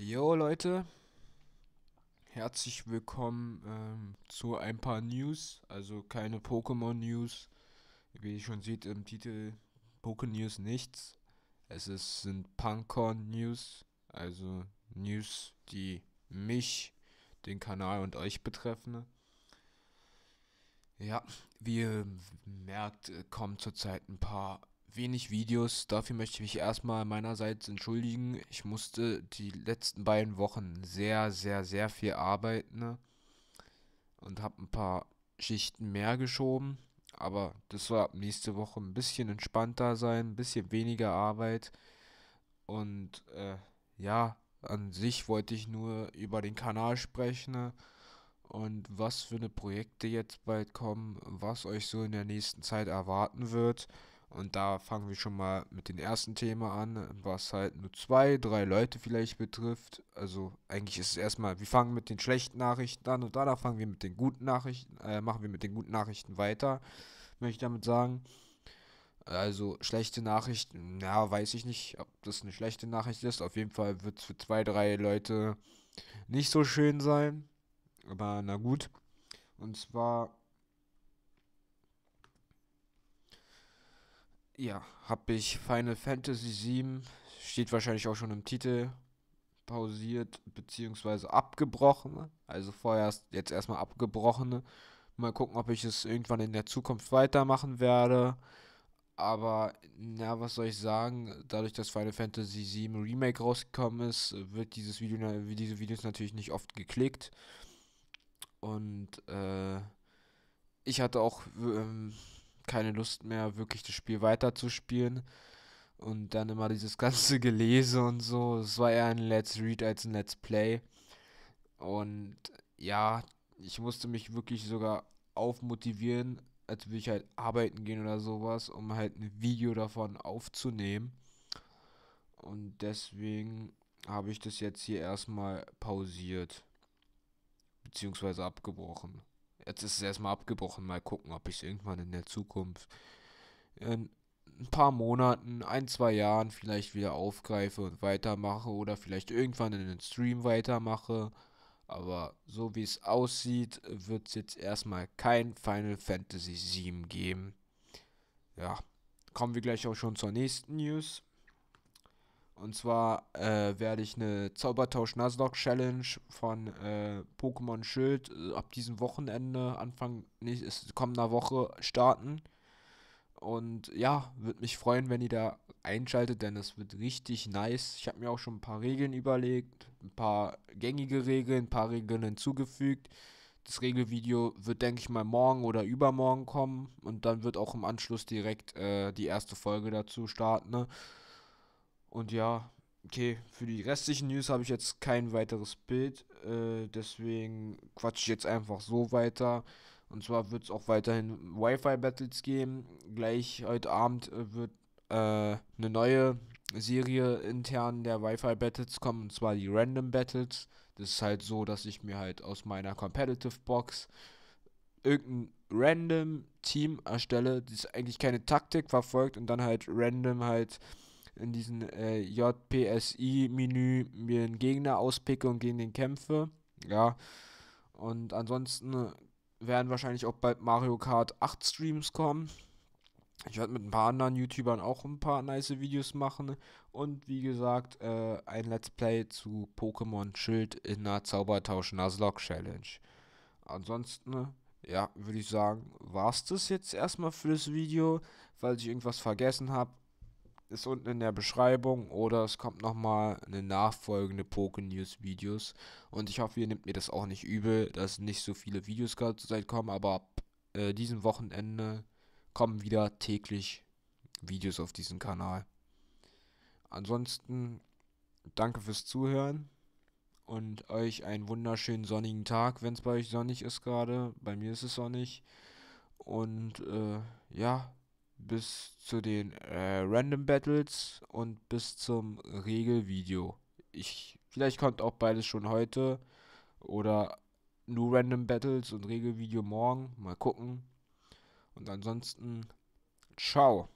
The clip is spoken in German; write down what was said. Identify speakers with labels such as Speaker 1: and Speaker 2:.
Speaker 1: Jo Leute, herzlich willkommen ähm, zu ein paar News, also keine Pokémon News. Wie ihr schon seht im Titel Pokémon News nichts. Es ist, sind Punkon News, also News, die mich, den Kanal und euch betreffen. Ja, wie ihr merkt, äh, kommen zurzeit ein paar wenig Videos. Dafür möchte ich mich erstmal meinerseits entschuldigen. Ich musste die letzten beiden Wochen sehr, sehr, sehr viel arbeiten und habe ein paar Schichten mehr geschoben. Aber das soll ab nächste Woche ein bisschen entspannter sein, ein bisschen weniger Arbeit. Und äh, ja, an sich wollte ich nur über den Kanal sprechen und was für eine Projekte jetzt bald kommen, was euch so in der nächsten Zeit erwarten wird. Und da fangen wir schon mal mit dem ersten Thema an, was halt nur zwei, drei Leute vielleicht betrifft. Also eigentlich ist es erstmal, wir fangen mit den schlechten Nachrichten an und danach fangen wir mit den guten Nachrichten, äh, machen wir mit den guten Nachrichten weiter, möchte ich damit sagen. Also schlechte Nachrichten, ja, weiß ich nicht, ob das eine schlechte Nachricht ist. Auf jeden Fall wird es für zwei, drei Leute nicht so schön sein. Aber na gut. Und zwar ja, habe ich Final Fantasy VII, steht wahrscheinlich auch schon im Titel, pausiert beziehungsweise abgebrochen. Also vorerst jetzt erstmal abgebrochen. Mal gucken, ob ich es irgendwann in der Zukunft weitermachen werde. Aber, na, was soll ich sagen? Dadurch, dass Final Fantasy VII Remake rausgekommen ist, wird dieses Video, diese Videos natürlich nicht oft geklickt. Und, äh, ich hatte auch, ähm, keine Lust mehr, wirklich das Spiel weiterzuspielen. Und dann immer dieses ganze Gelese und so. Es war eher ein Let's Read als ein Let's Play. Und ja, ich musste mich wirklich sogar aufmotivieren, als würde ich halt arbeiten gehen oder sowas, um halt ein Video davon aufzunehmen. Und deswegen habe ich das jetzt hier erstmal pausiert. Beziehungsweise abgebrochen jetzt ist es erstmal abgebrochen. Mal gucken, ob ich es irgendwann in der Zukunft in ein paar Monaten, ein, zwei Jahren vielleicht wieder aufgreife und weitermache oder vielleicht irgendwann in den Stream weitermache. Aber so wie es aussieht, wird es jetzt erstmal kein Final Fantasy VII geben. Ja, kommen wir gleich auch schon zur nächsten News. Und zwar äh, werde ich eine Zaubertausch Nuzlocke Challenge von äh, Pokémon Schild äh, ab diesem Wochenende, Anfang kommender Woche starten. Und ja, würde mich freuen, wenn ihr da einschaltet, denn es wird richtig nice. Ich habe mir auch schon ein paar Regeln überlegt, ein paar gängige Regeln, ein paar Regeln hinzugefügt. Das Regelvideo wird, denke ich mal, morgen oder übermorgen kommen und dann wird auch im Anschluss direkt äh, die erste Folge dazu starten. Ne? Und ja, okay, für die restlichen News habe ich jetzt kein weiteres Bild. Äh, deswegen quatsche ich jetzt einfach so weiter. Und zwar wird es auch weiterhin Wi-Fi-Battles geben. Gleich heute Abend äh, wird äh, eine neue Serie intern der Wi-Fi-Battles kommen. Und zwar die Random Battles. Das ist halt so, dass ich mir halt aus meiner Competitive-Box irgendein random Team erstelle, das eigentlich keine Taktik verfolgt und dann halt random halt in diesem äh, JPSI-Menü mir einen Gegner auspicke und gegen den kämpfe. Ja. Und ansonsten werden wahrscheinlich auch bald Mario Kart 8 Streams kommen. Ich werde mit ein paar anderen YouTubern auch ein paar nice Videos machen. Und wie gesagt, äh, ein Let's Play zu Pokémon Schild in der Zaubertausch Nuzlocke Challenge. Ansonsten, ja, würde ich sagen, war es das jetzt erstmal für das Video. Falls ich irgendwas vergessen habe, ist unten in der Beschreibung oder es kommt nochmal eine nachfolgende Pokémon News Videos. Und ich hoffe, ihr nehmt mir das auch nicht übel, dass nicht so viele Videos gerade zurzeit kommen, aber ab äh, diesem Wochenende kommen wieder täglich Videos auf diesen Kanal. Ansonsten danke fürs Zuhören und euch einen wunderschönen sonnigen Tag, wenn es bei euch sonnig ist gerade. Bei mir ist es sonnig. Und äh, ja, bis zu den äh, Random Battles und bis zum Regelvideo. Ich, vielleicht kommt auch beides schon heute oder nur Random Battles und Regelvideo morgen. Mal gucken. Und ansonsten, ciao.